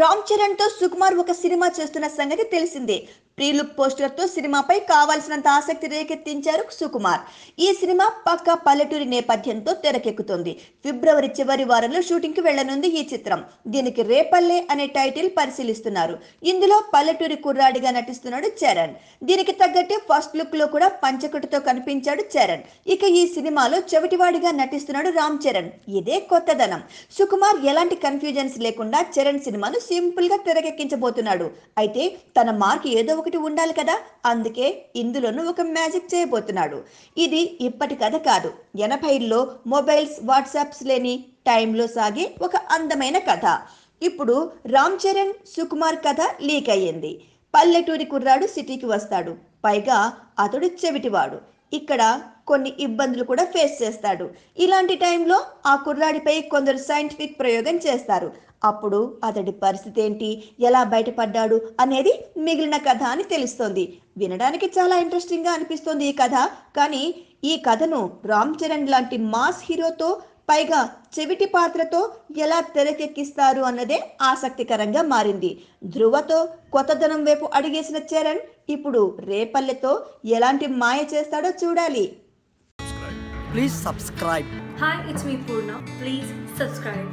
రామ్ చరణ్ తో సుకుమార్ ఒక సినిమా చేస్తున్న సంగతి తెలిసిందే ప్రీ లుక్ పోస్టర్ తో సినిమాపై కావాల్సినంత ఆసక్తి రేకెత్తించారు సుకుమార్ ఈ సినిమా పక్క పల్లెటూరి నేపథ్యంతో తెరకెక్కుతోంది ఫిబ్రవరి చివరి వారంలో షూటింగ్ కి వెళ్లనుంది ఈ చిత్రం దీనికి రేపల్లే అనే టైటిల్ పరిశీలిస్తున్నారు ఇందులో పల్లెటూరి కుర్రాడిగా నటిస్తున్నాడు చరణ్ దీనికి తగ్గట్టే ఫస్ట్ లుక్ లో కూడా పంచకటితో కనిపించాడు చరణ్ ఇక ఈ సినిమాలో చెవిటివాడిగా నటిస్తున్నాడు రామ్ చరణ్ ఇదే కొత్తదనం సుకుమార్ ఎలాంటి కన్ఫ్యూజన్స్ లేకుండా చరణ్ సినిమాను సింపుల్గా తెరకెక్కించబోతున్నాడు అయితే తన మార్క్ ఏదో ఒకటి ఉండాలి కదా అందుకే ఇందులోనూ ఒక మ్యాజిక్ చేయబోతున్నాడు ఇది ఇప్పటి కథ కాదు ఎనభైల్లో మొబైల్స్ వాట్సాప్స్ లేని టైంలో సాగే ఒక అందమైన కథ ఇప్పుడు రామ్ చరణ్ సుకుమార్ కథ లీక్ అయ్యింది పల్లెటూరి కుర్రాడు సిటీకి వస్తాడు పైగా అతడు చెవిటివాడు ఇక్కడ కొన్ని ఇబ్బందులు కూడా ఫేస్ చేస్తాడు ఇలాంటి టైంలో ఆ కుర్రాడిపై కొందరు సైంటిఫిక్ ప్రయోగం చేస్తారు అప్పుడు అతడి పరిస్థితి ఏంటి ఎలా బయటపడ్డాడు అనేది మిగిలిన కథ అని తెలుస్తోంది వినడానికి చాలా ఇంట్రెస్టింగ్గా అనిపిస్తోంది ఈ కథ కానీ ఈ కథను రామ్ చరణ్ లాంటి మాస్ హీరోతో పైగా చెవిటి పాత్రతో ఎలా తెరకెక్కిస్తారు అన్నదే ఆసక్తికరంగా మారింది ధృవతో కొత్తదనం వైపు అడిగేసిన చరణ్ ఇప్పుడు రేపల్లెతో ఎలాంటి మాయ చేస్తాడో చూడాలి please subscribe hi it's me Purna please subscribe